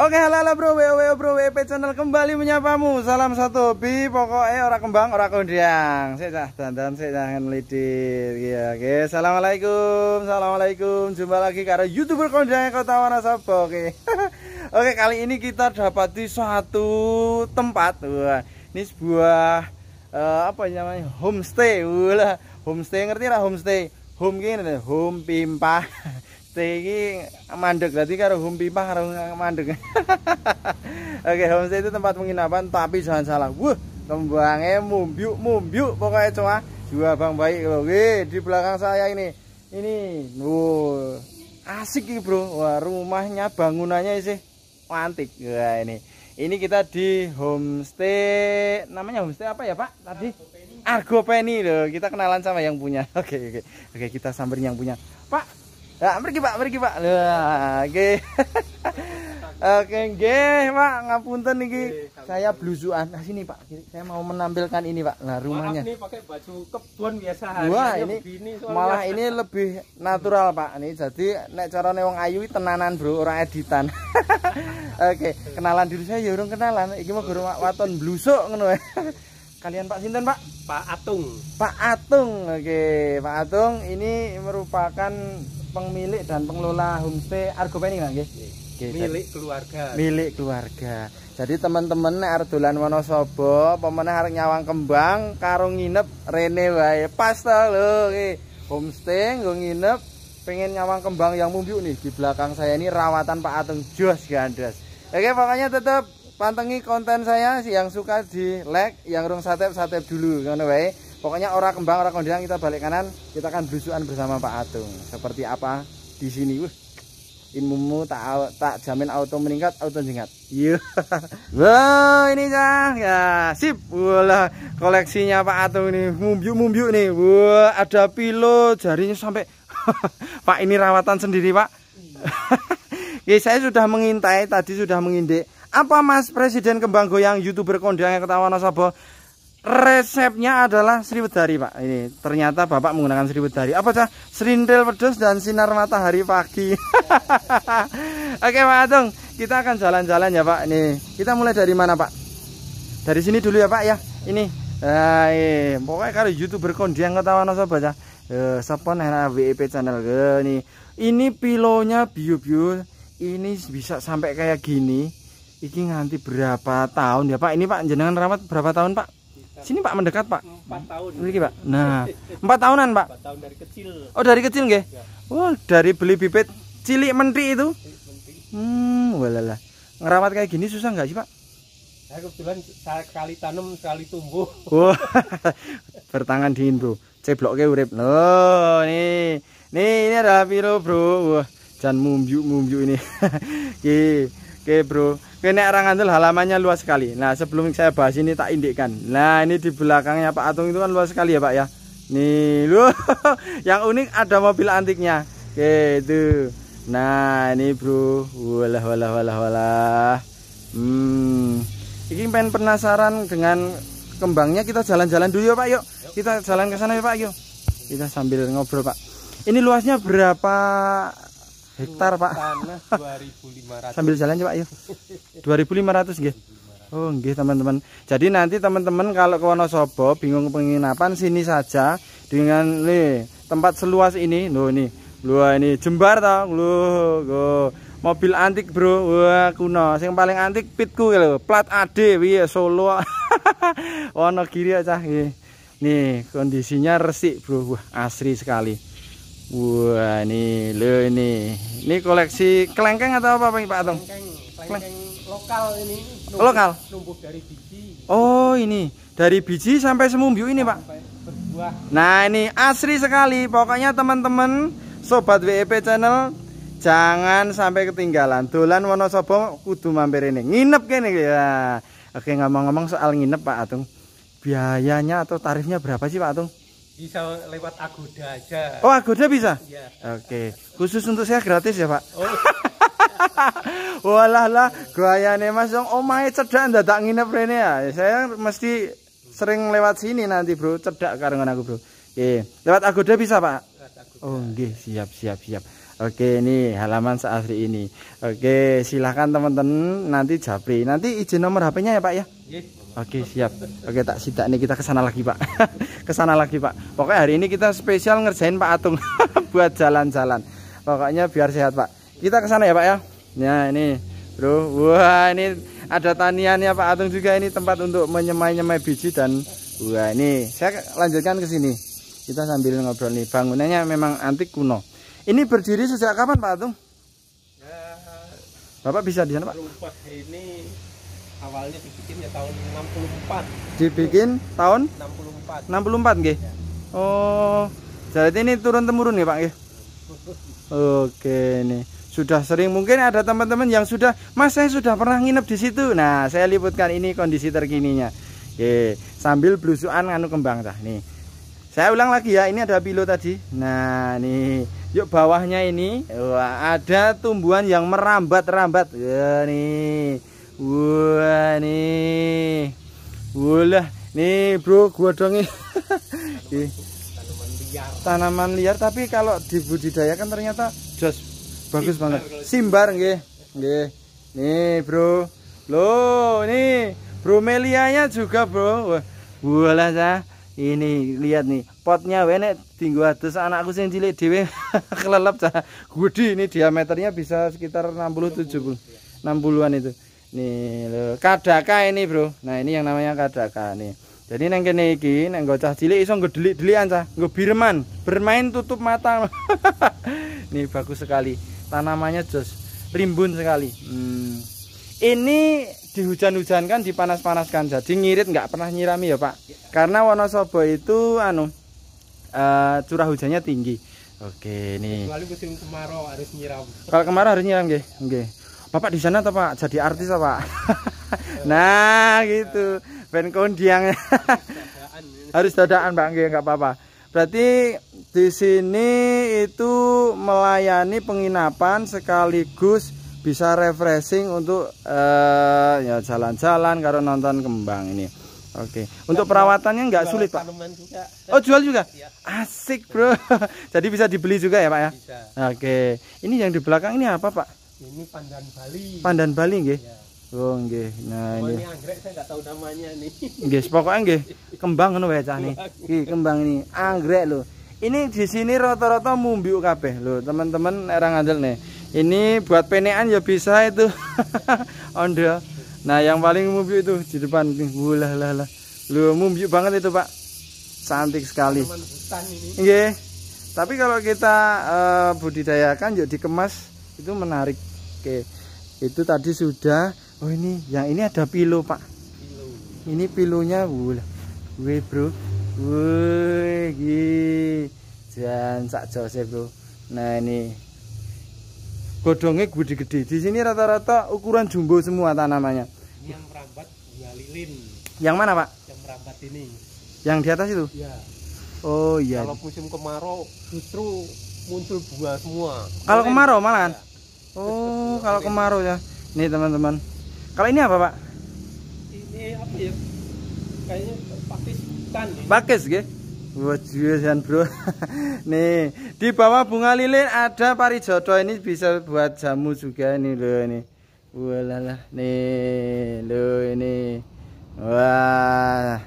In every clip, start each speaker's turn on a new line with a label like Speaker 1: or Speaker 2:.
Speaker 1: Oke okay, halo bro weo weo bro WP e channel kembali menyapamu Salam satu hobi pokoknya orang kembang orang kondiang Saya dan dan saya cah lidir ya, Oke Assalamualaikum Assalamualaikum Jumpa lagi karena youtuber kondiang kota Wanasaba Oke Oke kali ini kita dapati suatu tempat Wah, Ini sebuah uh, apa ya namanya homestay Wah, Homestay ngerti lah homestay Home gini home pimpah tinggi mandek berarti karo home pipa karo mandek oke homestay itu tempat penginapan tapi jangan salah wuh tembangnya mumbiu, mumbiu pokoknya cuma dua bang baik loh Wih, di belakang saya ini ini wow asik nih, bro Wah, rumahnya bangunannya sih mantik Wah, ini ini kita di homestay namanya homestay apa ya pak tadi Argo Penny loh kita kenalan sama yang punya oke oke oke kita samperin yang punya pak Ya, pergi Pak, pergi Pak. Lah, oke. Oke, nggih, Pak. Ngapunten niki. Saya blusukan. Nah, sini Pak. Saya mau menampilkan ini, Pak. Nah, rumahnya. Maaf pakai baju kebun biasa. Wah, ini begini, malah ini lebih natural, Pak. Ini jadi nek carane wong ayu tenanan, Bro, orang editan. Oke, kenalan diri saya ya urung kenalan. Iki mau waton blusuk ngono ya. Kalian Pak Sinten Pak? Pak Atung. Pak Atung, oke. Pak Atung ini merupakan pemilik dan pengelola homestay Argo Pening nggih. milik keluarga. Milik keluarga. Jadi teman-teman nek arep dolan Wonosobo, apa arep nyawang kembang karo nginep rene wae. Pas ta lho Homestay nggo nginep pengen nyawang kembang yang mumbiu nih di belakang saya ini rawatan Pak Ateng jos gandas. Oke, pokoknya tetap pantengi konten saya yang suka di like, yang rung satep satep dulu ngono wae pokoknya orang kembang orang kondang kita balik kanan kita akan berusuhan bersama Pak Atung seperti apa di sini Wuh, ilmumu tak tak jamin auto meningkat auto jengat iya wow ini cang ya sip wala koleksinya Pak Atung ini mumbiu mumbiu nih wah ada pilo jarinya sampai Pak ini rawatan sendiri Pak ya saya sudah mengintai tadi sudah mengindik apa Mas Presiden Kembang Goyang youtuber kondang yang ketawa nasabah resepnya adalah sriwedari pak ini ternyata bapak menggunakan sriwedari apa cah serintil pedes dan sinar matahari pagi oke pak Atung kita akan jalan-jalan ya pak nih kita mulai dari mana pak dari sini dulu ya pak ya ini eh, eh pokoknya kalau youtuber kondiang ketahuan sobat ya eh, sepon WIP e channel gini eh, ini pilonya biu-biu ini bisa sampai kayak gini ini nganti berapa tahun ya pak ini pak jenengan rawat berapa tahun pak Sini Pak mendekat Pak. empat tahun. Miliki Pak. Nah, empat tahunan Pak. empat tahun dari kecil. Oh, dari kecil nggih? Ya. Oh, dari beli bibit cilik menteri itu. Hmm, walala. Ngerawat kayak gini susah nggak sih Pak? Saya kebetulan sekali tanam sekali tumbuh. Wah, oh, bertangan dingin bro. Cebloknya urip. Loh, nih. Nih, ini ada piro bro. Wah, jangan mumbyuk-mumbyuk ini. Oke. Oke bro, ini orang Ngandel halamannya luas sekali. Nah sebelum saya bahas ini tak indikkan. Nah ini di belakangnya Pak Atung itu kan luas sekali ya Pak ya. Nih lu, yang unik ada mobil antiknya. Oke itu. Nah ini bro, walah walah walah walah. Hmm, ini pengen penasaran dengan kembangnya kita jalan-jalan dulu ya Pak yuk. Kita jalan ke sana ya Pak yuk. Kita sambil ngobrol Pak. Ini luasnya berapa hektar Pak. Tanah 2500. Sambil jalan coba yuk. 2500 gitu Oh nggih teman-teman. Jadi nanti teman-teman kalau ke Wonosobo bingung penginapan sini saja dengan nih tempat seluas ini. Loh ini. Loh ini jembar tau. lu go. Mobil antik, Bro. Wah, kuno. yang paling antik pitku gitu lo Plat AD Wih Solo. Wonogiri aja Nih, kondisinya resik, Bro. Wah, asri sekali. Wah, ini lo ini. Ini koleksi kelengkeng atau apa Pak Atong? Kelengkeng, lokal ini. Numbuh, oh, lokal. Numbuh dari biji. Oh, ini dari biji sampai semumbu ini, Pak. berbuah. Nah, ini asri sekali. Pokoknya teman-teman sobat WEP channel jangan sampai ketinggalan. Dolan Wonosobo kudu mampir ini. Nginep kene ya. Oke, ngomong-ngomong soal nginep Pak Atung. Biayanya atau tarifnya berapa sih Pak Atung? bisa lewat Agoda aja. Oh, Agoda bisa? Iya. Oke. Okay. Khusus untuk saya gratis ya, Pak? Oh. Walah lah, gayane Mas dong omahe oh, cedak tak nginep rene ya? ya. Saya mesti sering lewat sini nanti, Bro. Cedak karengan aku, Bro. Oke. Okay. Lewat Agoda bisa, Pak? Oh, nggih, siap siap siap. Oke, ini halaman seasri ini. Oke, silahkan teman-teman nanti japri. Nanti izin nomor HP-nya ya, Pak ya. Yes. Oke siap. Oke tak sidak nih kita kesana lagi pak. kesana lagi pak. Pokoknya hari ini kita spesial ngerjain Pak Atung buat jalan-jalan. Pokoknya biar sehat pak. Kita kesana ya pak ya. Ya ini bro. Wah ini ada taniannya Pak Atung juga ini tempat untuk menyemai-nyemai biji dan wah ini saya lanjutkan ke sini. Kita sambil ngobrol nih bangunannya memang antik kuno. Ini berdiri sejak kapan Pak Atung? Ya, Bapak bisa di sana Pak? Rumah ini awalnya dibikin ya tahun 64 dibikin tahun 64 64 nggih ya. oh jadi ini turun temurun ya Pak ya oke nih sudah sering mungkin ada teman-teman yang sudah Mas saya sudah pernah nginep di situ nah saya liputkan ini kondisi terkininya Oke, sambil blusuan anu kembang dah nih saya ulang lagi ya ini ada pilo tadi nah nih yuk bawahnya ini Wah, ada tumbuhan yang merambat-rambat ya, nih Wah nih. Wah nih bro gua dong ini. tanaman liar. Tanaman liar tapi kalau dibudidayakan ternyata jos bagus Simbar banget. Simbar nggih. Nggih. Nih bro. Loh nih bromelianya juga bro. Wah, lah ya. Ini lihat nih potnya wenek tinggu atas anakku sing cilik dhewe kelelep cah. Gudi ini diameternya bisa sekitar 60 70. 60-an itu. Nih, lo kadaka ini, Bro. Nah, ini yang namanya kadaka nih. Jadi nang kene iki nang nggo cah cilik iso nggo delik-delikan cah, nggo birman, bermain tutup mata. nih bagus sekali. Tanamannya jos rimbun sekali. Hmm. Ini dihujan-hujankan, dipanas-panaskan. Jadi ngirit nggak pernah nyirami ya, Pak. Karena Wonosobo itu anu uh, curah hujannya tinggi. Oke, ini. Kecuali musim kemarau harus nyiram. Kalau kemarau harus nyiram, nggih. Bapak di sana atau Pak jadi artis apa? nah, gitu. Ben kondiang. Harus dadaan, Pak. Nggih, enggak apa-apa. Berarti di sini itu melayani penginapan sekaligus bisa refreshing untuk uh, ya jalan-jalan karena nonton kembang ini. Oke. Untuk perawatannya nggak sulit, Pak. Oh, jual juga? Iya. Asik, Bro. Jadi bisa dibeli juga ya, Pak ya? Oke. Ini yang di belakang ini apa, Pak? Ini pandan Bali. Pandan Bali nggih. Ya. Oh nggih. Nah, oh, ini anggrek saya enggak tahu namanya nih. Nggih, pokoknya nggih kembang ngono wae cah Iki kembang ini anggrek lho. Ini di sini rata-rata mumbiu kabeh lho, teman-teman era ngandel nih. Ini buat penean ya bisa itu. Onde. Nah, yang paling mumbiu itu di depan nih. Wulah lah lah. Lu mumbiu banget itu, Pak. Cantik sekali. Nggih. Tapi kalau kita uh, budidayakan yuk dikemas itu menarik. Oke, itu tadi sudah. Oh ini, yang ini ada pilo pak. Pilu. Ini pilunya, wuh, wuh bro, gini. dan sak jose bro. Nah ini godongnya gede-gede. Di sini rata-rata ukuran jumbo semua tanamannya. Ini yang merambat dua lilin. Yang mana pak? Yang merambat ini.
Speaker 2: Yang di atas itu? Ya.
Speaker 1: Oh iya. Kalau musim kemarau justru muncul buah semua. Kalau kemarau malahan? Ya Oh, kalau kemarau ya. Nih teman-teman. Kalau ini apa pak? Ini apa ya? Kayaknya Pakistan. Ini. Pakis, gitu. Wajuan bro Nih Di bawah bunga lilin ada parijodo Ini bisa buat jamu juga Nih loh ini Walala. Nih loh ini Wah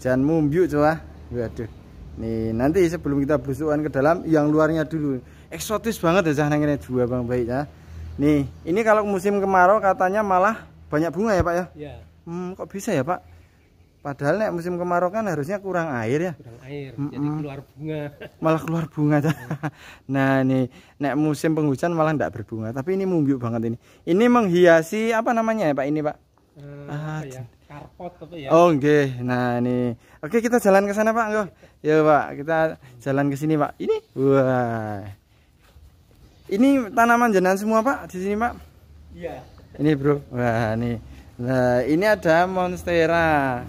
Speaker 1: Jangan mumbyuk coba Waduh Nih nanti sebelum kita belusukan ke dalam Yang luarnya dulu Eksotis banget ya Jangan nangis dua bang baik ya Nih, ini kalau musim kemarau katanya malah banyak bunga ya, Pak ya? Iya. Hmm, kok bisa ya, Pak? Padahal nih musim kemarau kan harusnya kurang air ya. Kurang air, mm -mm. jadi keluar bunga. Malah keluar bunga. Ya. nah, nih nek musim penghujan malah tidak berbunga, tapi ini mumbiuk banget ini. Ini menghiasi apa namanya ya, Pak ini, Pak? Hmm, ah, apa ya? Karpot apa ya? Oh, nggih. Nah, nih. Oke, kita jalan ke sana, Pak. Yo, Pak, kita jalan ke sini, Pak. Ini. Wah. Ini tanaman jenengan semua Pak di sini Pak? Iya. Ini Bro. Wah ini. Nah ini ada monstera.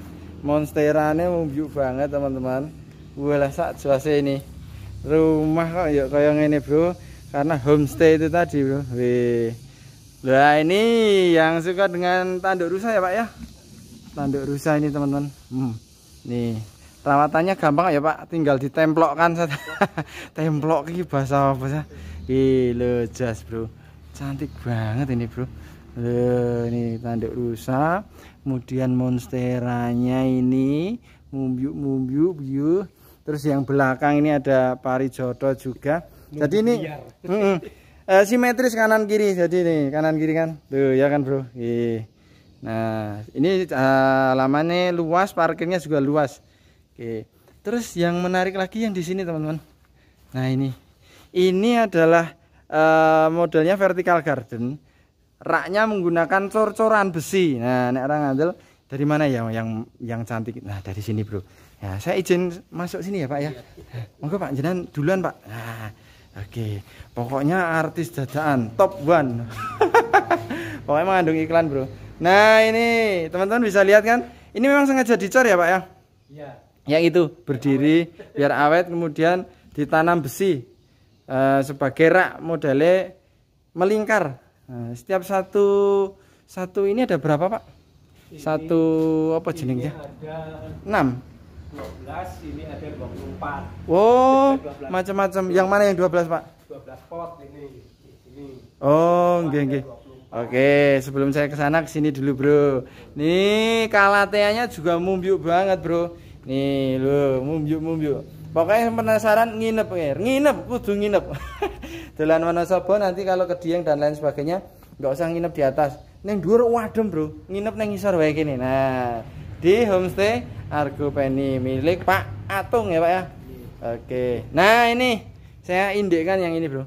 Speaker 1: Monstera ini membiuk banget teman-teman. Wah sak juase ini. Rumah kok yuk ya koyong ini Bro. Karena homestay itu tadi Bro. Wih. Nah ini yang suka dengan tanduk rusa ya Pak ya? Tanduk rusa ini teman-teman. Hmm. Nih perawatannya gampang ya pak tinggal ditemplokkan saja templok ini bahasa apa sih Gila jas bro Cantik banget ini bro Loh, ini tanduk rusa kemudian monsteranya ini mumbiu mumbiu terus yang belakang ini ada pari jodoh juga jadi ini mm, mm, uh, simetris kanan kiri jadi ini kanan kiri kan tuh ya kan bro Ih. nah ini halamannya eh, uh, luas parkirnya juga luas Oke. terus yang menarik lagi yang di sini teman-teman nah ini ini adalah eh, modelnya vertical garden raknya menggunakan cor-coran besi nah nek orang ngambil dari mana ya yang yang cantik nah dari sini bro ya saya izin masuk sini ya pak ya monggo pak jenan duluan pak nah, oke okay. pokoknya artis dadaan top one pokoknya mengandung iklan bro nah ini teman-teman bisa lihat kan ini memang sengaja dicor ya pak ya iya yang itu berdiri biar awet kemudian ditanam besi uh, sebagai rak modelnya melingkar. Nah, setiap satu satu ini ada berapa pak? Ini, satu apa jenisnya Enam. 12, ini ada 24. Oh, macam-macam. Yang mana yang 12, Pak? 12 pot ini. ini. Oh, nggih nggih. Oke, sebelum saya ke sana ke sini dulu, Bro. Nih, kalateanya juga mumbyuk banget, Bro. Nih, lo mumbyuk-mumbyuk. Pokoknya penasaran nginep ya, nginep kudu nginep. Dolan Wonosobo nanti kalau ke Dieng dan lain sebagainya nggak usah nginep di atas. Neng dhuwur wadem, Bro. Nginep neng isor wae kene. Nah, di homestay Argo Penny milik Pak Atung ya, Pak ya. Oke. Nah, ini saya indikkan yang ini, Bro.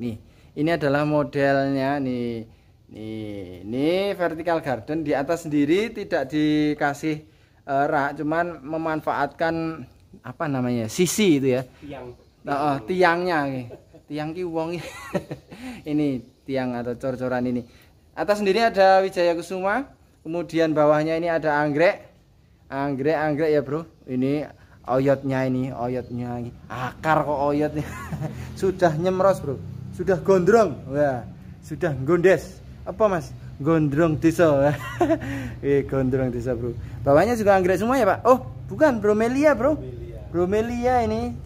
Speaker 1: Nih, ini adalah modelnya nih. Nih, ini vertical garden di atas sendiri tidak dikasih uh, rak, cuman memanfaatkan apa namanya sisi itu ya tiang nah, oh, tiangnya tiang ki wong ini tiang atau cor-coran ini atas sendiri ada Wijaya Kusuma kemudian bawahnya ini ada anggrek anggrek anggrek ya bro ini oyotnya ini oyotnya ini akar kok oyotnya sudah nyemros bro sudah gondrong wah sudah gondes apa mas gondrong desa eh gondrong desa bro bawahnya juga anggrek semua ya pak oh bukan bromelia bro Bromelia ini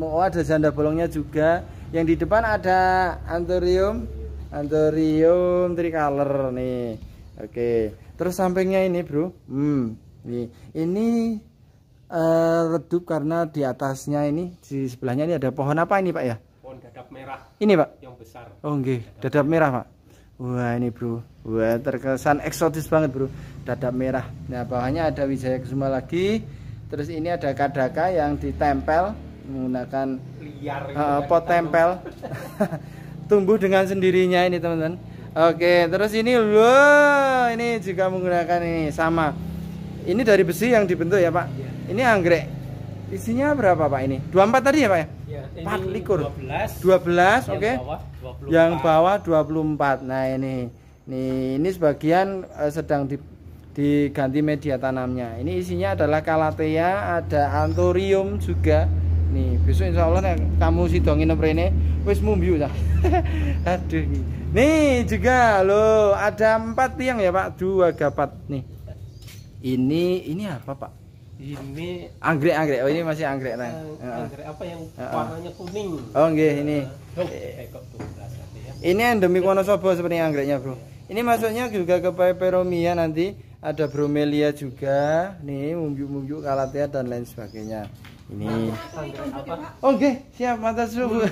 Speaker 1: mau oh, ada janda bolongnya juga yang di depan ada anthurium anthurium tricolor nih oke terus sampingnya ini bro hmm ini, ini uh, redup karena di atasnya ini di sebelahnya ini ada pohon apa ini pak ya pohon dadap merah ini pak yang besar oh enggak dadap, dadap merah pak Wah ini bro, wah terkesan eksotis banget bro, dadap merah. Nah bawahnya ada Wijaya Kusuma lagi, terus ini ada kadaka yang ditempel menggunakan liar uh, pot tempel tumbuh dengan sendirinya ini teman-teman oke terus ini wow ini juga menggunakan ini sama ini dari besi yang dibentuk ya pak ya. ini anggrek isinya berapa pak ini 24 tadi ya pak ya, Iya, likur 12 12 oke okay. yang bawah 24 nah ini nih ini sebagian uh, sedang di diganti media tanamnya ini isinya adalah kalatea ada anthurium juga nih besok insya Allah nih, kamu sidongin ini wis mumbiu dah aduh nih juga loh ada empat tiang ya pak dua gapat nih ini ini apa pak ini anggrek anggrek oh ini masih anggrek nah eh, anggrek apa yang warnanya kuning oh enggak ini eh, oh, eh, ini endemik Wonosobo seperti anggreknya bro ini masuknya juga ke peperomia nanti ada bromelia juga nih mumjuk-mumjuk kalatea dan lain sebagainya ini oh okay. siap mata suhu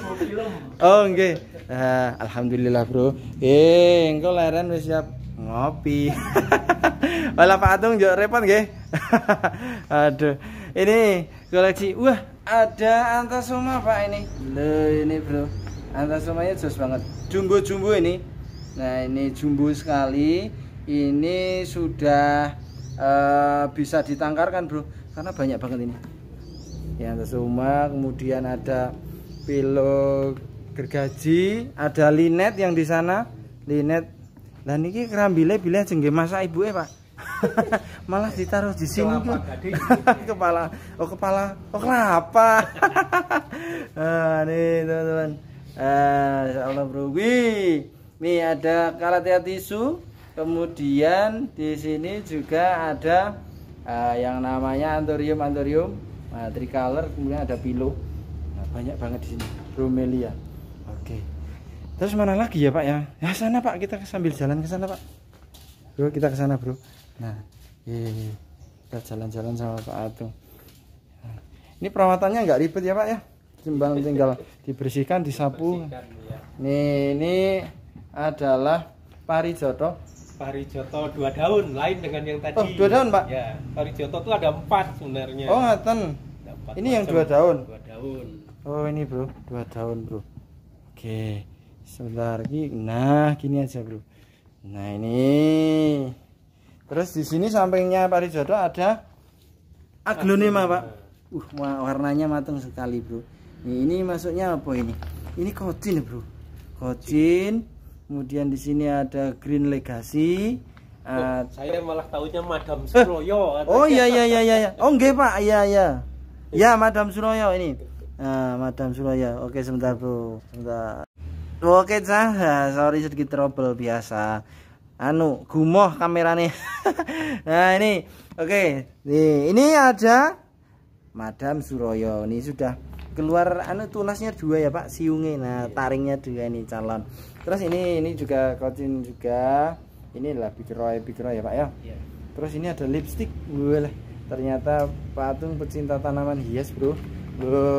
Speaker 1: oh okay. nah, alhamdulillah bro eh engkau leren udah siap ngopi wala Pak Atung jok repot gak aduh ini koleksi wah ada antasoma Pak ini loh ini bro antasomanya jos banget jumbo-jumbo ini nah ini jumbo sekali ini sudah uh, bisa ditangkarkan bro karena banyak banget ini Yang tersuma kemudian ada pilo gergaji ada linet yang di sana linet dan ini kerambile bila jengge masa ibu ya eh, pak malah ditaruh di sini kepala oh kepala oh kelapa nah, nih teman-teman eh ah, uh, Allah bro wih ada kalatea tisu kemudian di sini juga ada uh, yang namanya anthurium anthurium uh, tricolor kemudian ada pilo nah, banyak banget di sini bromelia oke okay. terus mana lagi ya pak ya ya sana pak kita sambil jalan ke sana pak bro kita ke sana bro nah ye, kita jalan-jalan sama pak Atung nah, ini perawatannya nggak ribet ya pak ya Simbang tinggal dibersihkan disapu dibersihkan, iya. nih ini adalah parijoto parijoto dua daun lain dengan yang tadi. Oh, dua daun, Pak? Ya, parijoto itu ada empat sebenarnya. Oh, ngaten. Ini macam. yang dua daun. Dua daun. Oh, ini, Bro. Dua daun, Bro. Oke. Sebentar lagi. Nah, gini aja, Bro. Nah, ini. Terus di sini sampingnya parijoto ada aglonema, Pak. Uh, warnanya matang sekali, Bro. Ini, ini masuknya apa ini? Ini kocin, Bro. Kocin kemudian di sini ada Green Legacy oh, uh, saya malah tahunya Madam Suroyo eh, oh iya iya iya iya, iya. oh enggak pak iya iya ya Madam Suroyo ini nah, Madam Suroyo oke sebentar bro sebentar oke Zah, sorry sedikit trouble biasa anu gumoh kameranya nah ini oke nih ini ada Madam Suroyo ini sudah keluar anu tunasnya dua ya pak siungnya nah iya. taringnya dua ini calon terus ini ini juga kotin juga ini adalah big roy big roy ya pak ya yeah. terus ini ada lipstick boleh ternyata patung pecinta tanaman hias bro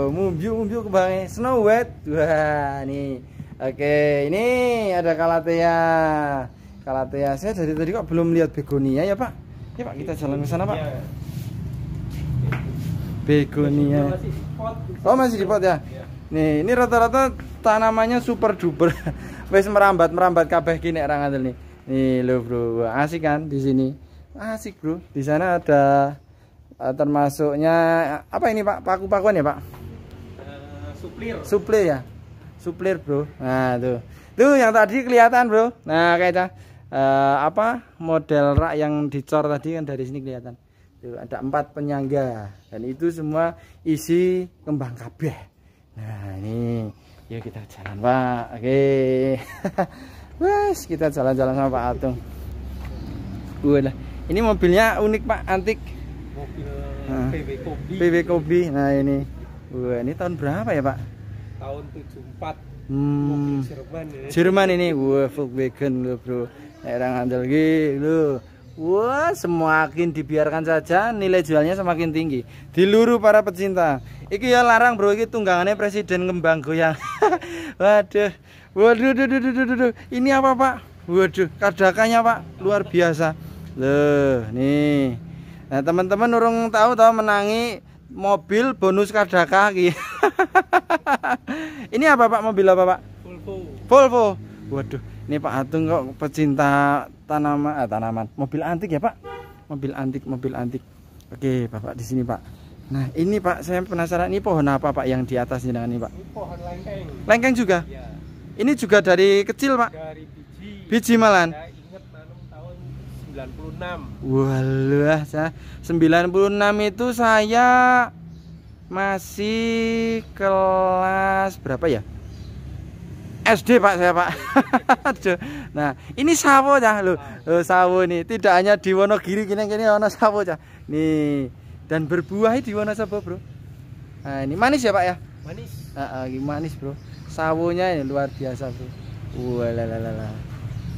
Speaker 1: mumbiu mumbiu kebange Snow White. Wah, nih. Oke, ini ada Kalatea. Kalatea. Saya dari tadi kok belum lihat begonia ya, Pak. Ya, Pak, kita jalan ke sana, Pak. Iya. Begonia. Oh, masih di pot ya. Iya. Nih, ini rata-rata tanamannya super duper wis merambat-merambat kabeh gini orang ra nih. Nih lo bro, asik kan di sini? Asik bro. Di sana ada uh, termasuknya apa ini Pak? Paku-pakuan ya, Pak? Uh, suplir. Suplir ya. Suplir, Bro. Nah, tuh. Tuh yang tadi kelihatan, Bro. Nah, kayak uh, apa? Model rak yang dicor tadi kan dari sini kelihatan. Tuh, ada empat penyangga dan itu semua isi kembang kabeh. Nah, ini yuk kita jalan pak oke wes kita jalan-jalan sama Pak Atung Walah, ini mobilnya unik Pak, antik. Mobil nah, PW Kobi. Nah, ini. Wah, ini tahun berapa ya, Pak? Tahun 74. Hmm. Mobil Jerman ini. Ya. Jerman ini. Wah, Volkswagen lo, Bro. Erang handal gitu lo. Wah, semakin dibiarkan saja nilai jualnya semakin tinggi. Diluru para pecinta. Iki ya larang, Bro. Iki tunggangannya presiden kembang goyang. waduh. Waduh, waduh, waduh, waduh, waduh. Ini apa, Pak? Waduh, kadakannya, Pak. Luar biasa. Loh, nih. Nah, teman-teman urung tahu tahu menangi mobil bonus kardaka iki. ini apa, Pak? Mobil apa, Pak? Volvo. Volvo. Waduh, ini Pak Atung kok pecinta tanaman eh, ah, tanaman mobil antik ya pak mobil antik mobil antik oke bapak di sini pak nah ini pak saya penasaran ini pohon apa pak yang di atas jenengan ini pak ini pohon lengkeng lengkeng juga ya. ini juga dari kecil pak dari biji biji malan saya ingat tahun 96 saya 96 itu saya masih kelas berapa ya SD Pak saya Pak. nah, ini sawo ya lo, sawo nih. Tidak hanya di Wonogiri kini kini ono sawo ya. Nih dan berbuah di Wonosobo bro. Nah ini manis ya Pak ya. Manis. Uh, uh, manis bro. Sawonya ini luar biasa bro. Wah uh,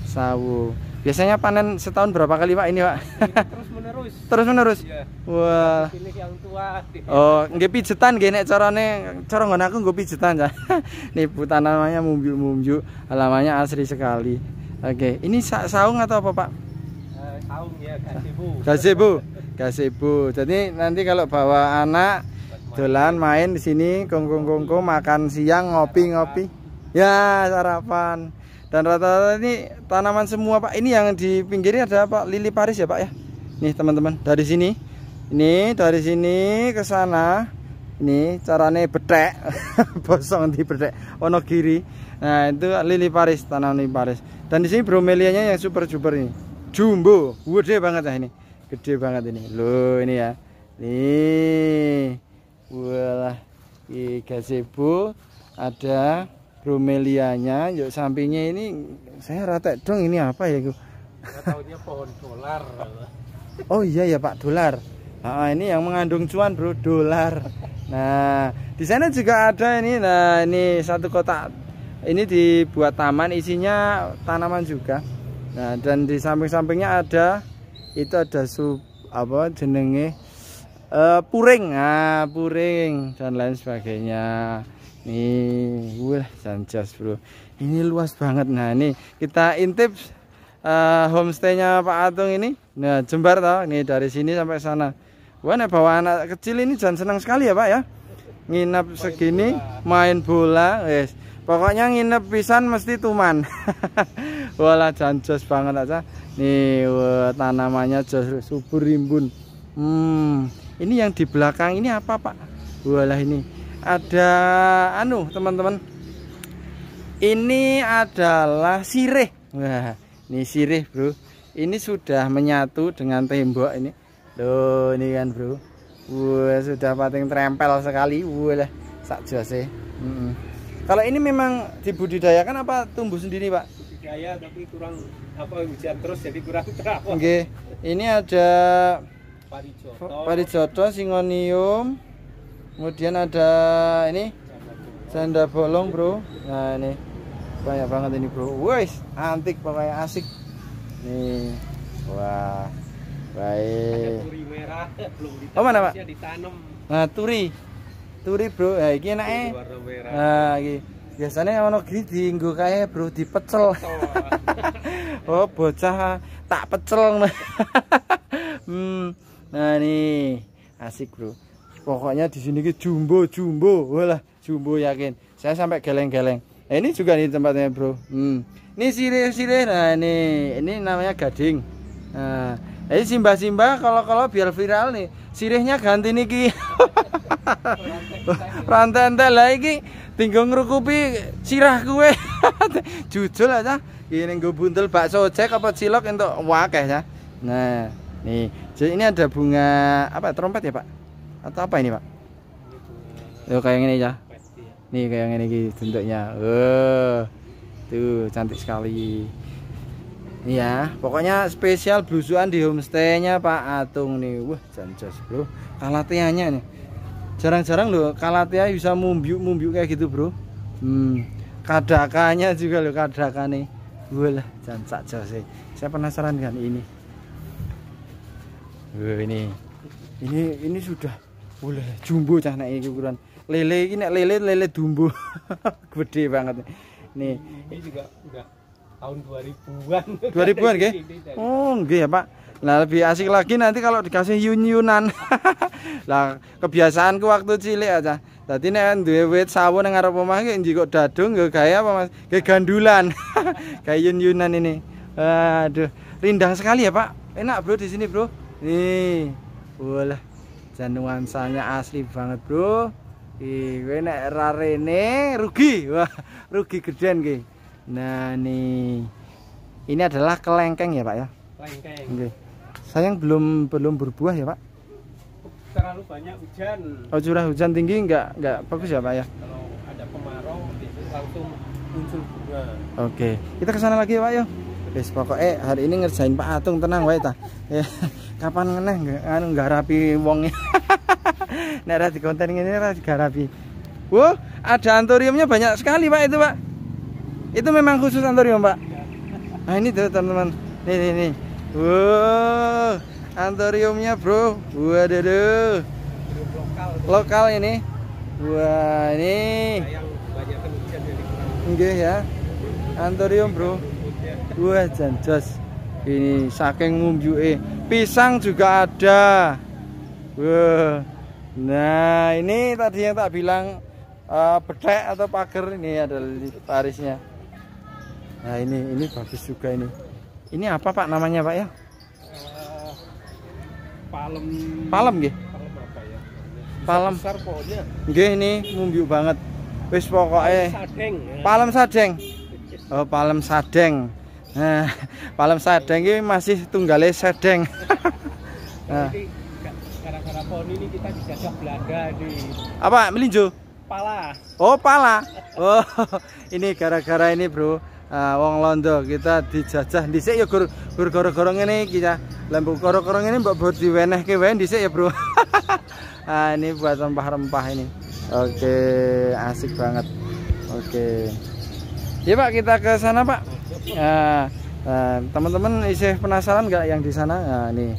Speaker 1: sawo. Biasanya panen setahun berapa kali Pak ini Pak? Terus menerus. Terus menerus. Iya. Wah. Wow. yang tua. Oh, nggak pijetan gini corone, corong cara nggon aku nggak pijetan ya. Nih bu tanamannya mumju mumbu, alamanya asri sekali. Oke, ini sa saung atau apa Pak? Uh, saung ya, gazebo. Gazebo. Gazebo. Jadi nanti kalau bawa anak jalan main di sini kongkong kongkong makan siang ngopi ngopi ya sarapan dan rata-rata ini tanaman semua pak ini yang di pinggirnya ada pak lili paris ya pak ya nih teman-teman dari sini ini dari sini ke sana ini carane betek bosong di betek ono kiri nah itu lili paris tanaman lili paris dan di sini bromelianya yang super super ini jumbo gede banget ya ini gede banget ini loh ini ya nih wah di gazebo ada bromelianya yuk sampingnya ini saya rata dong ini apa ya gue tahunya pohon dolar oh iya ya pak dolar nah, ini yang mengandung cuan bro dolar nah di sana juga ada ini nah ini satu kotak ini dibuat taman isinya tanaman juga nah dan di samping-sampingnya ada itu ada sub apa jenenge uh, puring nah puring dan lain sebagainya nih wah sanjas bro ini luas banget nah ini kita intip uh, homestaynya Pak Atung ini nah jembar tau nih dari sini sampai sana wah nih bawa anak kecil ini jangan senang sekali ya Pak ya nginep main segini bola. main bola yes. pokoknya nginep pisan mesti tuman walah Sanchez banget aja nih wah, tanamannya jos subur rimbun hmm ini yang di belakang ini apa Pak walah ini ada anu teman-teman ini adalah sirih Wah, ini sirih bro ini sudah menyatu dengan tembok ini loh ini kan bro Wah, sudah pating terempel sekali Wah, lah sak jose mm -mm. kalau ini memang dibudidayakan apa tumbuh sendiri pak budidaya tapi kurang apa hujan terus jadi kurang terawat okay. ini ada parijoto parijoto singonium kemudian ada ini sanda bolong bro nah ini banyak banget ini bro wes antik pokoknya asik nih wah baik turi merah belum ditanam oh mana pak iya, ditanam nah turi turi bro ya nah, ini enaknya eh. nah ini biasanya ono gini diinggu kayak bro dipecel oh bocah tak pecel hmm nah ini asik bro pokoknya di sini jumbo jumbo walah jumbo yakin saya sampai geleng-geleng nah, ini juga nih tempatnya bro hmm. ini sirih-sirih nah ini ini namanya gading nah eh, ini simbah-simbah kalau-kalau biar viral nih sirihnya ganti niki rantai-rantai lagi tinggal ngerukupi sirah gue. jujur aja ini gue buntel bakso cek apa cilok untuk wakeh ya nah nih jadi ini ada bunga apa trompet ya pak atau apa ini pak Tuh eh, oh, kayak gini ya nih kayak gini gitu bentuknya oh, tuh cantik sekali Iya, pokoknya spesial blusuan di homestaynya Pak Atung nih wah jancos bro kalatianya nih jarang-jarang loh kalatia bisa mumbiuk-mumbiuk kayak gitu bro hmm, kadakanya juga loh kadakan nih lah jancak jose saya penasaran kan ini wah ini ini ini sudah boleh jumbo cah nek iki ukuran. Lele ini lele lele dumbo. Gede banget. Nih, ini juga udah tahun 2000-an. 2000-an nggih? Oh, nggih ya, Pak. Nah, lebih asik lagi nanti kalau dikasih yun-yunan. lah, kebiasaanku waktu cilik aja. Tadi nek duwe wit sawo nang ngarep omah iki juga dadung nggo gawe apa, Mas? kayak gandulan. kayak yun-yunan ini. Aduh, rindang sekali ya, Pak. Enak, Bro, di sini, Bro. Nih. boleh jan nuansanya asli banget bro Iwe nek ini rugi wah rugi gedean nggih nah nih ini adalah kelengkeng ya pak ya kelengkeng okay. sayang belum belum berbuah ya pak terlalu banyak hujan oh curah hujan tinggi nggak nggak bagus ya pak ya kalau ada kemarau langsung muncul bunga oke kita kesana lagi ya pak ya wis pokoknya hari ini ngerjain Pak Atung tenang wae ta ya kapan ngeneh anu nggak rapi wongnya nek ora konten ngene ora digarapi. wow ada antoriumnya banyak sekali Pak itu Pak itu memang khusus antorium Pak nah ini tuh teman-teman nih nih nih wow antoriumnya bro waduh lokal lokal ini wah ini Enggak ya antorium bro wah janjas ini saking eh pisang juga ada wah nah ini tadi yang tak bilang uh, bedek atau pagar ini ada tarisnya nah ini ini bagus juga ini ini apa pak namanya pak ya uh, palem palem gih palem ya? besar pokoknya nggih ini mumbiu banget wis pokoknya palem sadeng ya. palem sadeng oh palem sadeng Nah, palem sedeng ini masih tunggale sedeng. nah. Gara-gara pohon ini kita dijajah Belanda di Apa? Melinjo? Pala. Oh, pala. Oh, ini gara-gara ini, Bro. Uh, wong Londo kita dijajah sini ya gur gur gara ini kita iki ya. Lembu gara-gara ngene mbok buat wen di sini ya, Bro. Ah ini buat rempah-rempah ini. Oke, okay, asik banget. Oke. Okay. Ya, Pak, kita ke sana, Pak. Nah, teman-teman nah, penasaran nggak yang di sana? Nah, nih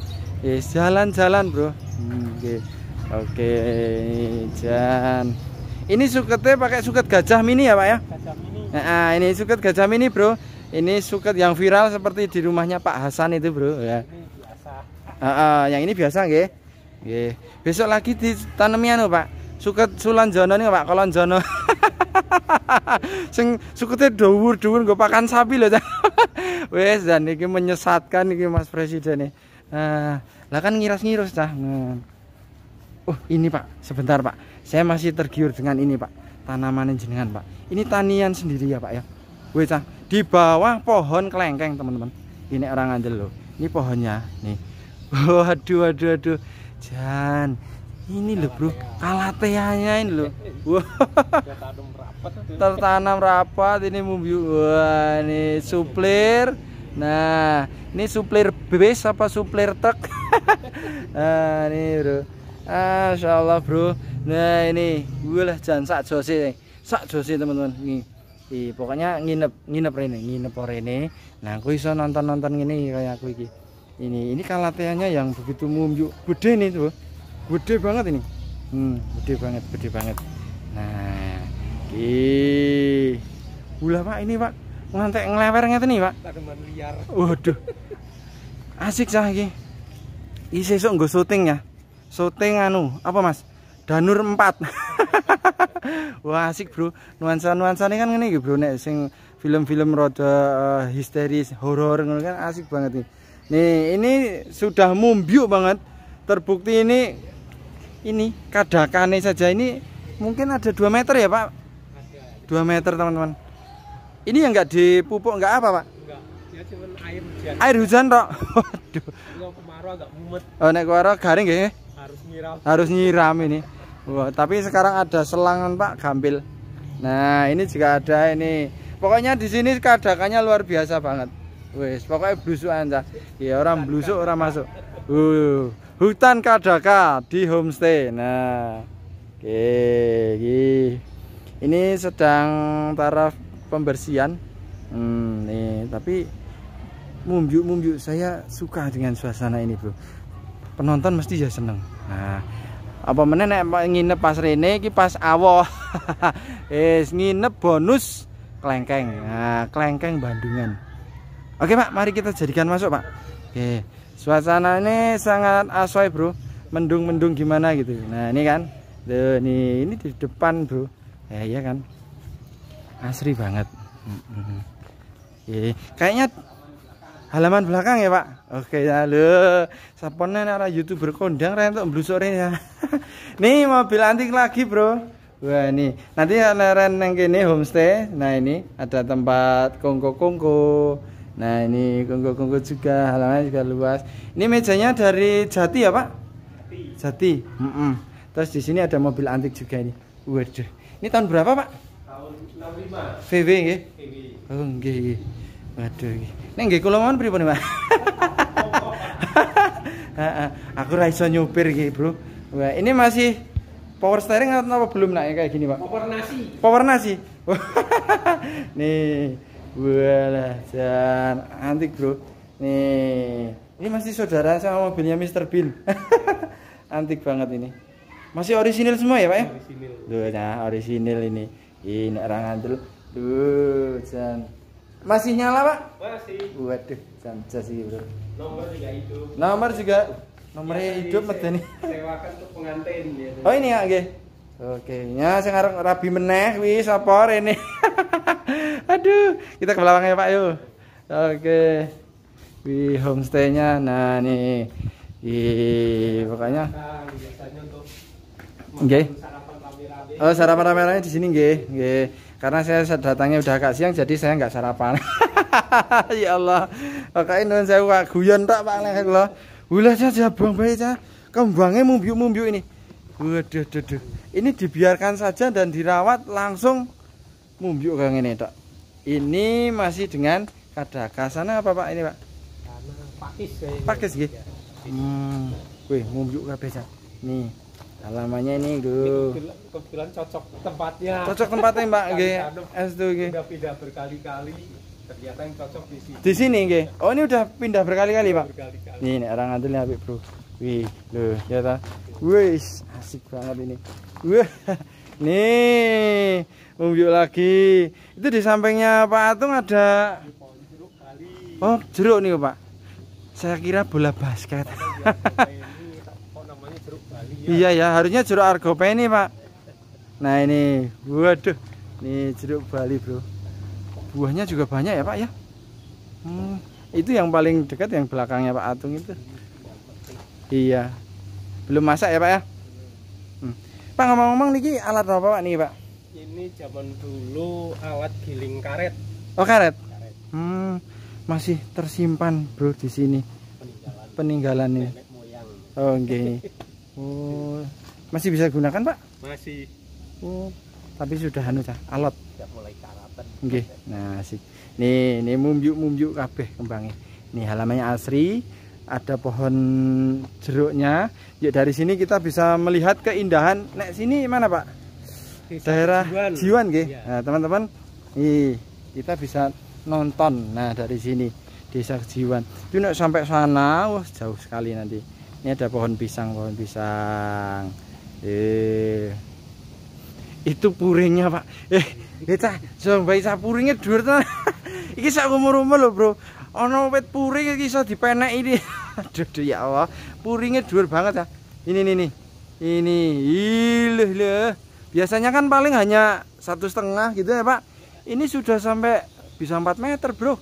Speaker 1: jalan-jalan bro. Hmm, Oke, okay. okay, Ini suketnya pakai suket gajah mini ya pak ya? Gajah mini. Nah, ini suket gajah mini bro. Ini suket yang viral seperti di rumahnya Pak Hasan itu bro. Ya. Ini biasa. Nah, nah, yang ini biasa nggih. Besok lagi ditanemi anu pak suket jono nih pak jono, sing suketnya dawur dawur gue pakan sapi loh wes dan ini menyesatkan ini mas presiden nih e. eh, uh, lah kan ngiras ngiras cah hmm. oh ini pak sebentar pak saya masih tergiur dengan ini pak tanaman jenengan pak ini tanian sendiri ya pak ya wes cah di bawah pohon kelengkeng teman-teman ini orang andel loh ini pohonnya nih waduh waduh waduh jangan ini loh bro alatnya ini loh wah tertanam rapat ini mumbu wah ini suplir nah ini suplir bebes apa suplir truk nah ini bro Insya Allah bro nah ini gue lah jangan sak josi, eh. sak josi teman-teman ini I, pokoknya nginep nginep ini, nginep ini. nah aku bisa nonton nonton ini kayak aku ini. ini ini kalateanya yang begitu mumbu gede nih tuh gede banget ini hmm, gede banget gede banget nah ih ulah pak ini pak ngantek ngelewer ngerti nih pak tanaman liar waduh asik sah ini ini gue gue syuting ya syuting anu apa mas danur 4 wah asik bro nuansa nuansa ini kan ini bro nek sing film-film roda uh, eh, histeris horor kan asik banget nih nih ini sudah mumbiuk banget terbukti ini ini kadakane saja ini mungkin ada 2 meter ya Pak? dua 2 meter teman-teman. Ini yang nggak dipupuk nggak apa Pak? air hujan. kok Waduh. Oh, nek kemarau garing ya? Harus nyiram. Harus nyiram ini. Wah, tapi sekarang ada selangan Pak Gambil. Nah, ini juga ada ini. Pokoknya di sini kadakannya luar biasa banget. Wes, pokoknya blusuk aja. Ya orang blusuk orang masuk. Uh hutan kadaka di homestay nah oke okay. ini sedang taraf pembersihan hmm, nih tapi mumbyuk-mumbyuk saya suka dengan suasana ini bro penonton mesti ya seneng nah apa menenek nginep pas rene iki pas awo es nginep bonus kelengkeng. nah kelengkeng Bandungan oke pak mari kita jadikan masuk pak oke suasana ini sangat asoy bro mendung-mendung gimana gitu nah ini kan tuh ini ini di depan bro ya iya kan asri banget Ye, kayaknya halaman belakang ya pak oke ya halo saponnya arah youtuber kondang rentok sore ya nih mobil antik lagi bro Wah ini nanti ada yang gini homestay. Nah ini ada tempat kongko kongko, Nah ini kongko-kongko juga halamannya juga luas. Ini mejanya dari Jati ya Pak? Jati. Jati. Mm -mm. Terus di sini ada mobil antik juga ini. Waduh. Ini tahun berapa Pak? Tahun 65. VW ya? VW. Oh nggih Waduh Ini Nek nggih kula mawon Pak? aku ra nyupir gitu Bro. Wah, ini masih power steering atau apa belum nak kayak gini, Pak? Power nasi. Power nasi. Nih. Walah, jan antik bro. Nih, ini masih saudara sama mobilnya Mr. Bean. antik banget ini. Masih orisinil semua ya pak ya? Orisinil. Duh, nah orisinil ini. Ini orang antel. Duh, jan. Masih nyala pak? Masih. Waduh, jan jasi sih bro. Nomor juga itu. Nomor juga. Iya, Nomornya ya, hidup mesti Sewakan untuk pengantin ya. Oh ini ya, oke. Oke, nya sing sekarang rabi meneh kuwi sapa ini. Aduh, kita ke belakang ya Pak yuk. Oke. Di homestaynya, nah nih, di pokoknya. Oke. Oh sarapan rame-rame di sini nggih, nggih. Karena saya datangnya udah agak siang, jadi saya nggak sarapan. ya Allah, pakai nuan saya pak guyon tak pak lah. loh. Ulah saya bang bayi saya, kembangnya mumbiu-mumbiu ini. Waduh, waduh, Ini dibiarkan saja dan dirawat langsung mumbiu kayak ini tak. Ini masih dengan kada kasana apa Pak ini Pak? Pakis Pakis gitu. Hmm. wih ngunjuk kabeh sak. Nih. alamanya ini, gue. Kebetulan cocok tempatnya. Cocok tempatnya, Mbak, nggih. S2 nggih. Sudah pindah berkali-kali. Ternyata yang cocok di sini. Di sini nggih. Oh, ini udah pindah berkali-kali, Pak. Berkali-kali. Nih, nek orang Bro. Wih, loh, ya ta. Wih, asik banget ini. Wih. Nih, umbiuk lagi. Itu di sampingnya Pak Atung ada Oh, jeruk nih, Pak. Saya kira bola basket. Iya ya, harusnya jeruk argopeni, Pak. Nah, ini. Waduh. Nih jeruk Bali, Bro. Buahnya juga banyak ya, Pak ya. Hmm, itu yang paling dekat yang belakangnya Pak Atung itu. Iya. Belum masak ya, Pak ya? Pak ngomong-ngomong niki alat apa Pak nih Pak? Ini zaman dulu alat giling karet. Oh karet. karet. Hmm, masih tersimpan bro di sini. Peninggalan. Peninggalan ini. Oh, Oke. Okay. oh, masih bisa gunakan Pak? Masih. Oh, tapi sudah anu cah alot. Sudah mulai karatan. Oke. Okay. Nah sih. Nih, nih mumbyuk mumbyuk kabeh kembangnya. Nih halamannya asri ada pohon jeruknya ya dari sini kita bisa melihat keindahan nek sini mana pak Desa daerah Jiwan, Jiwan ya. nah teman-teman ih kita bisa nonton nah dari sini desa Jiwan itu sampai sana wah jauh sekali nanti ini ada pohon pisang pohon pisang eh itu puringnya pak eh kita sampai sapuringnya puringnya tenan iki sak umur-umur loh bro ono wet puring bisa di pena ini aduh ya Allah puringnya dur banget ya ini nih nih ini iluh leh biasanya kan paling hanya satu setengah gitu ya Pak ini sudah sampai bisa 4 meter bro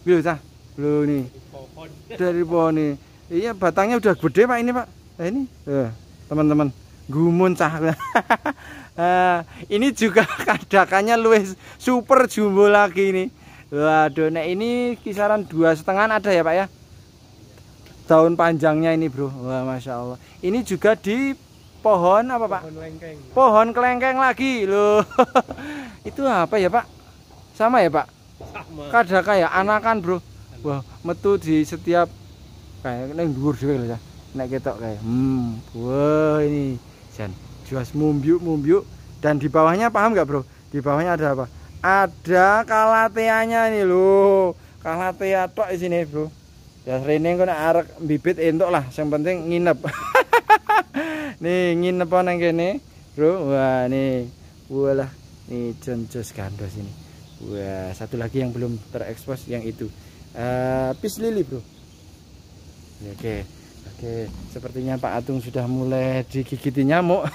Speaker 1: belum dah, belum nih dari pohon nih iya batangnya udah gede Pak ini Pak nah, ini eh, teman-teman gumun cah eh, ini juga kadakannya luwes super jumbo lagi ini Waduh, nek ini kisaran dua setengah ada ya pak ya? Daun panjangnya ini bro, wah masya Allah. Ini juga di pohon apa pak? Pohon kelengkeng. Pohon kelengkeng lagi loh. itu apa ya pak? Sama ya pak? Sama. Kada kayak anakan bro. Wah, metu di setiap kayak neng juga juga ya. Nek ketok kayak. Hmm, wah ini jan juas mumbiuk mumbiuk dan di bawahnya paham nggak bro? Di bawahnya ada apa? ada kalateanya nih lo kalatea tok di sini bro ya rene kena arek bibit entok lah yang penting nginep nih nginep nang gini bro wah nih lah, nih joncos gandos ini wah satu lagi yang belum terekspos yang itu uh, eh, pis lili bro oke okay. Oke, sepertinya Pak Atung sudah mulai digigiti nyamuk.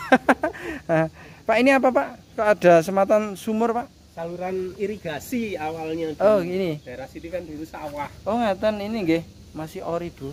Speaker 1: Pak, ini apa, Pak? Kok ada sematan sumur, Pak? saluran irigasi awalnya oh ini. gini daerah sini kan dulu sawah oh ngatan ini nggih masih ori bu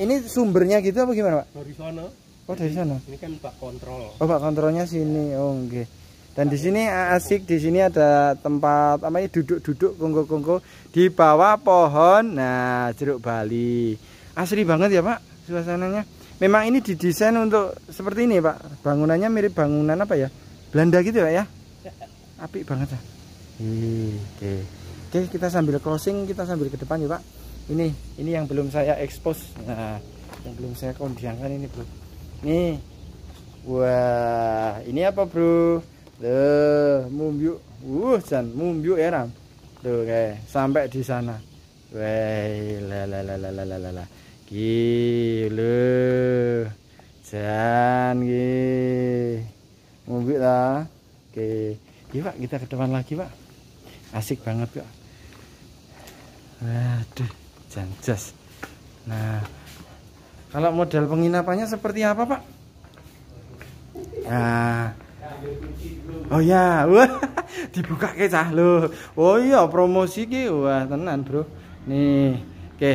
Speaker 1: ini sumbernya gitu apa gimana pak dari sana oh dari sana ini kan pak kontrol oh pak kontrolnya sini ya. oh nggih dan di sini asik di sini ada tempat apa ini duduk-duduk kongko-kongko di bawah pohon nah jeruk Bali asri banget ya pak suasananya memang ini didesain untuk seperti ini pak bangunannya mirip bangunan apa ya Belanda gitu pak ya apik banget ya oke oke kita sambil closing kita sambil ke depan ya pak ini ini yang belum saya expose nah yang belum saya kondisikan ini bro nih wah ini apa bro The mumbiu. Uh, Jan, mumbiu eram. Ya, Tuh, kayak sampai di sana. Wei, la la la la la la la. Gile. Jan, lah. Oke. Okay. Iya pak, kita ke depan lagi pak. Asik banget pak. Waduh, janjas. Nah, kalau model penginapannya seperti apa pak? Nah, oh ya, wah dibuka kita loh. Oh iya promosi ki, wah tenan bro. Nih, oke.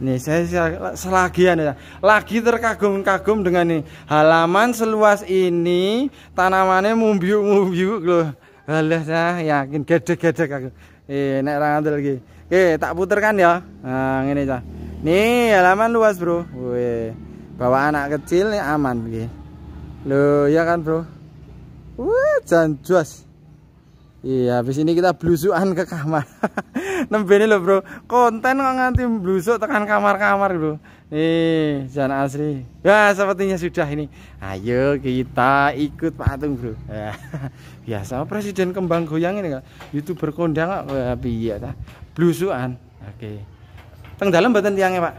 Speaker 1: Nih saya selagian ya. Lagi terkagum-kagum dengan nih halaman seluas ini tanamannya mumbiu-mumbiu loh. Alah saya yakin gedek-gedek aku. Eh nek ra ngandel iki. Oke, eh, tak puterkan ya. Nah, ngene cah. Nih halaman luas, Bro. Wih. Bawa anak kecil nih aman iki. Loh, ya kan, Bro? Wah, jan jos. Iya, habis ini kita blusukan ke kamar. Nembene loh, Bro. Konten kok nganti blusuk tekan kamar-kamar, Bro. Nih, Jan Asri. Ya, sepertinya sudah ini. Ayo kita ikut patung, Bro. Ya. Biasa presiden kembang goyang ini, Kak. YouTuber kondang kok piye ta? Blusukan. Oke. Teng dalam mboten tiangnya, Pak.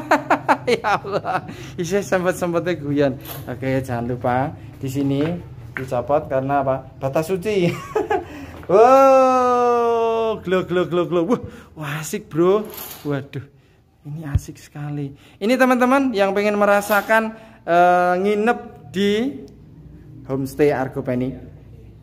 Speaker 1: ya Allah. Isih sempat-sempatnya guyon. Oke, jangan lupa di sini dicopot karena apa? Batas suci. Wow, oh, glow glow glow glow. Wah, asik bro. Waduh, ini asik sekali. Ini teman-teman yang pengen merasakan uh, nginep di homestay Argo Penny.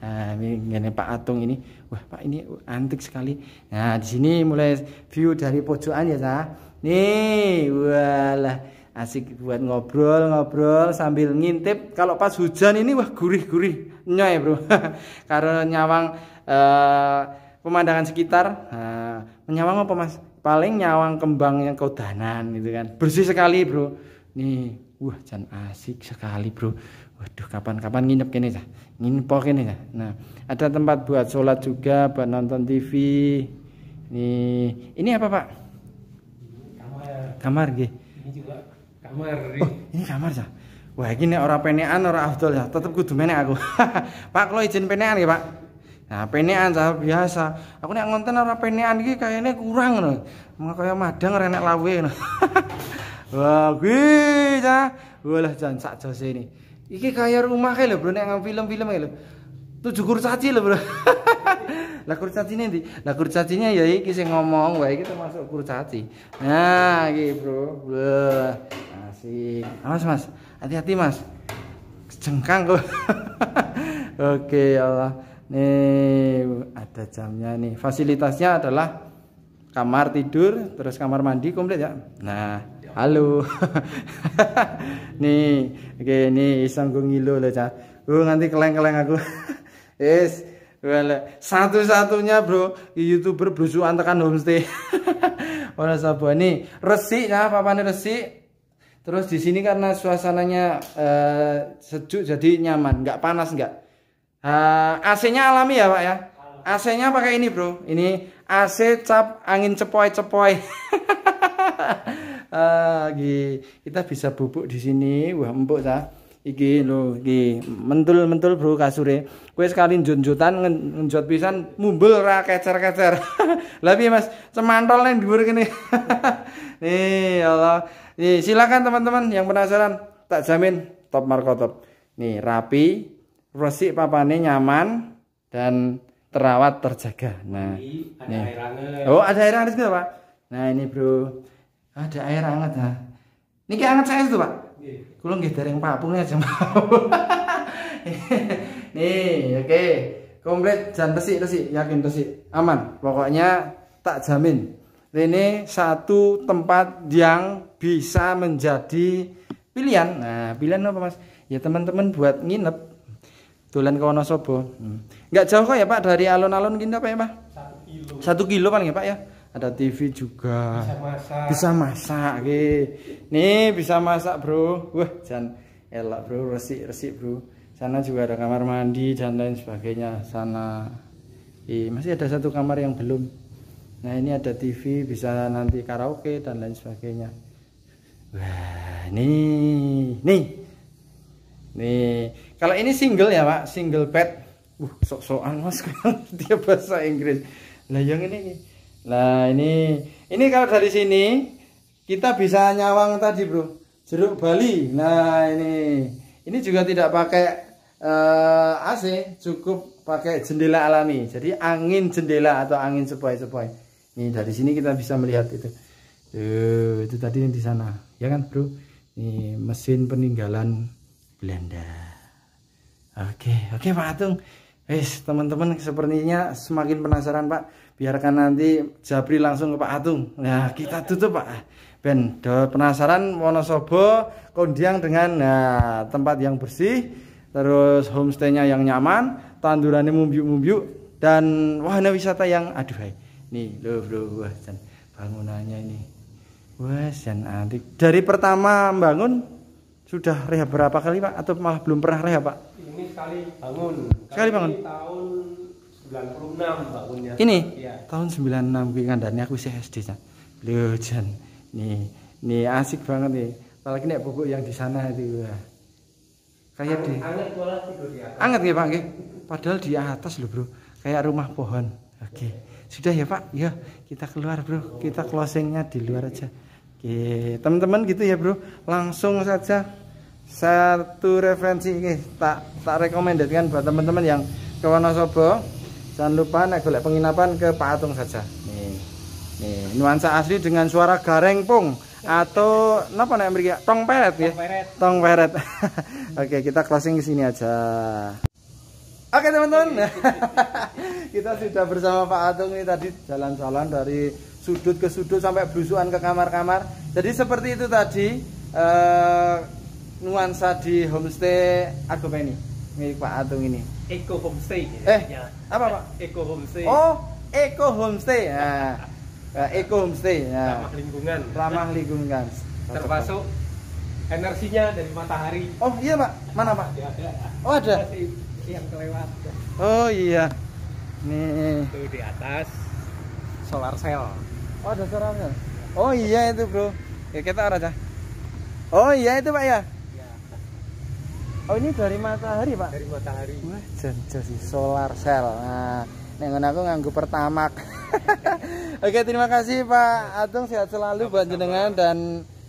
Speaker 1: Nah, ini Pak Atung ini. Wah, Pak ini antik sekali. Nah, di sini mulai view dari pojokan ya, sah. Nih, walah asik buat ngobrol-ngobrol sambil ngintip kalau pas hujan ini wah gurih-gurih nyoy bro karena nyawang Eh, pemandangan sekitar uh, menyawang apa mas paling nyawang kembang yang kodanan gitu kan bersih sekali bro nih wah jan asik sekali bro waduh kapan-kapan nginep kini ya nginep kini ya nah ada tempat buat sholat juga buat nonton TV nih ini apa pak kamar kamar gih. ini juga kamar oh, ini kamar ya wah ini orang penean orang afdol ya tetap kudu menek aku pak lo izin penean ya pak Nah, penean cah biasa. Aku nek ngonten ora penean iki kayaknya kurang ngono. Mengko kaya madang renek lawe ngono. Wah, kuwi cah. jangan jan sak jose ini. Iki kayak rumah kayak lho, Bro, nek nang film-film kae lho. Tujuh kurcaci lho, Bro. lah kurcacine nih Lah nya ya iki sing ngomong wae iki termasuk kurcaci. Nah, iki, Bro. Wah, asik. Mas, Mas. Hati-hati, Mas. cengkang kok. Oke, ya Allah nih ada jamnya nih fasilitasnya adalah kamar tidur terus kamar mandi komplit ya nah ya. halo nih oke nih iseng gue ngilu loh cah uh nanti keleng keleng aku Is, well, satu-satunya bro youtuber berusuhan tekan homestay orang sabu ini resik nah papa nih resik terus di sini karena suasananya uh, sejuk jadi nyaman nggak panas nggak Uh, eh, AC-nya alami ya, Pak ya? AC-nya pakai ini, Bro. Ini AC cap angin cepoi-cepoi. uh, eh, kita bisa bubuk di sini. Wah, empuk ta. Iki lho, iki mentul-mentul, Bro, kasure. Kue sekali njonjotan ngenjot pisan mumbul ra kecer-kecer. Lah Mas? Cemantol nang dhuwur kene. Nih, ya Allah. Nih, silakan teman-teman yang penasaran, tak jamin top markotop. Nih, rapi, resik papane nyaman dan terawat terjaga. Nah, ini ada nih. air Oh, ada air hangat juga, Pak. Nah, ini, Bro. Ada air hangat, ha. Niki hangat saya itu, Pak. Nggih. Iya. Kula nggih dereng papung aja mau. Nih, oke. Okay. Komplit dan resik-resik, yakin resik. Aman. Pokoknya tak jamin. Ini satu tempat yang bisa menjadi pilihan. Nah, pilihan apa, Mas? Ya teman-teman buat nginep Dolan ke Wonosobo. Hmm. jauh kok ya Pak dari alun-alun gini apa ya Pak? Satu kilo. Satu kilo paling ya Pak ya. Ada TV juga. Bisa masak. Bisa masak. Nih bisa masak bro. Wah jangan elak bro resik resik bro. Sana juga ada kamar mandi dan lain sebagainya. Sana. masih ada satu kamar yang belum. Nah ini ada TV bisa nanti karaoke dan lain sebagainya. Wah, nih, nih, nih. Kalau ini single ya Pak, single bed. Uh, sok-sokan Mas dia bahasa Inggris. nah yang ini nih. Nah, ini ini kalau dari sini kita bisa nyawang tadi, Bro. Jeruk Bali. Nah, ini. Ini juga tidak pakai uh, eh, AC, cukup pakai jendela alami. Jadi angin jendela atau angin sepoi-sepoi. Nih, dari sini kita bisa melihat itu. Tuh, itu tadi yang di sana. Ya kan, Bro? Ini mesin peninggalan Belanda. Oke, oke Pak Atung. Wes, teman-teman sepertinya semakin penasaran Pak. Biarkan nanti Jabri langsung ke Pak Atung. Nah, kita tutup Pak. Ben, penasaran Wonosobo kondiang dengan nah, tempat yang bersih, terus homestay-nya yang nyaman, tandurannya mumbiuk-mumbiuk dan wahana wisata yang aduh hai. Nih, loh, bro, wah, dan bangunannya ini. Wah, dan adik Dari pertama bangun sudah rehab berapa kali Pak? Atau malah belum pernah rehab Pak? Ini sekali bangun. Sekali bangun. Ini iya. tahun 96 bangunnya. Ini? Ya. Tahun 96 gue kandani aku sih SD nya. Beliau jan. Nih, nih asik banget nih. Apalagi nih buku yang di sana itu. Kayak di Anget malah tidur di atas. Anget ya Pak Padahal di atas loh Bro. Kayak rumah pohon. Oke. Okay. Sudah ya Pak? Ya, kita keluar Bro. Kita closingnya di luar aja. Oke, teman-teman gitu ya, Bro. Langsung saja satu referensi ini tak tak rekomendasikan buat teman-teman yang ke Wonosobo. Jangan lupa naik golek penginapan ke Pak Atung saja. Nih. Nih, nuansa asli dengan suara gareng pung atau napa nek mriki ya? tong peret ya. Tong peret. Oke, kita closing di sini aja. Oke teman-teman, kita sudah bersama Pak Atung ini tadi jalan-jalan dari sudut ke sudut sampai belusuan ke kamar-kamar. Jadi seperti itu tadi eh, nuansa di homestay ini milik Pak Atung ini. Eco Homestay. Eh, ya. apa Pak? Eco Homestay. Oh, Eco Homestay. Nah. Eco Homestay. Nah. Ramah lingkungan. Ramah lingkungan. Termasuk energinya dari matahari. Oh iya Pak, mana Pak? Ada, ada. Oh ada. Yang kelewat. Oh iya. Nih. Itu di atas solar cell. Oh, ada sarangnya. Oh iya itu bro. Ya kita arah aja. Oh iya itu pak ya. Iya. Oh ini dari matahari pak. Dari matahari. Wah jenjo sih solar cell. Nah, nengon aku nganggu pertamak. Oke terima kasih Pak Atung sehat selalu buat jenengan dan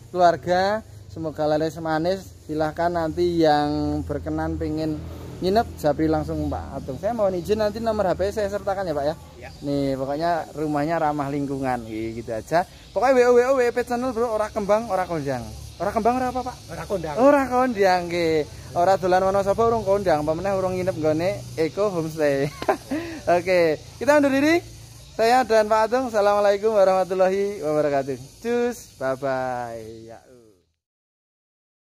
Speaker 1: keluarga. Semoga laris semanis. Silahkan nanti yang berkenan pingin nginep pilih langsung Pak Atung saya mau izin nanti nomor HP saya sertakan ya Pak ya, ya. nih pokoknya rumahnya ramah lingkungan gitu, gitu aja pokoknya WO WO WP channel bro orang kembang orang kondang orang kembang orang apa Pak orang kondang orang kondang ge orang dolan Wonosobo orang kondang pemenang orang nginep gane Eko Homestay oke kita undur diri saya dan Pak Atung Assalamualaikum warahmatullahi wabarakatuh cus bye bye ya.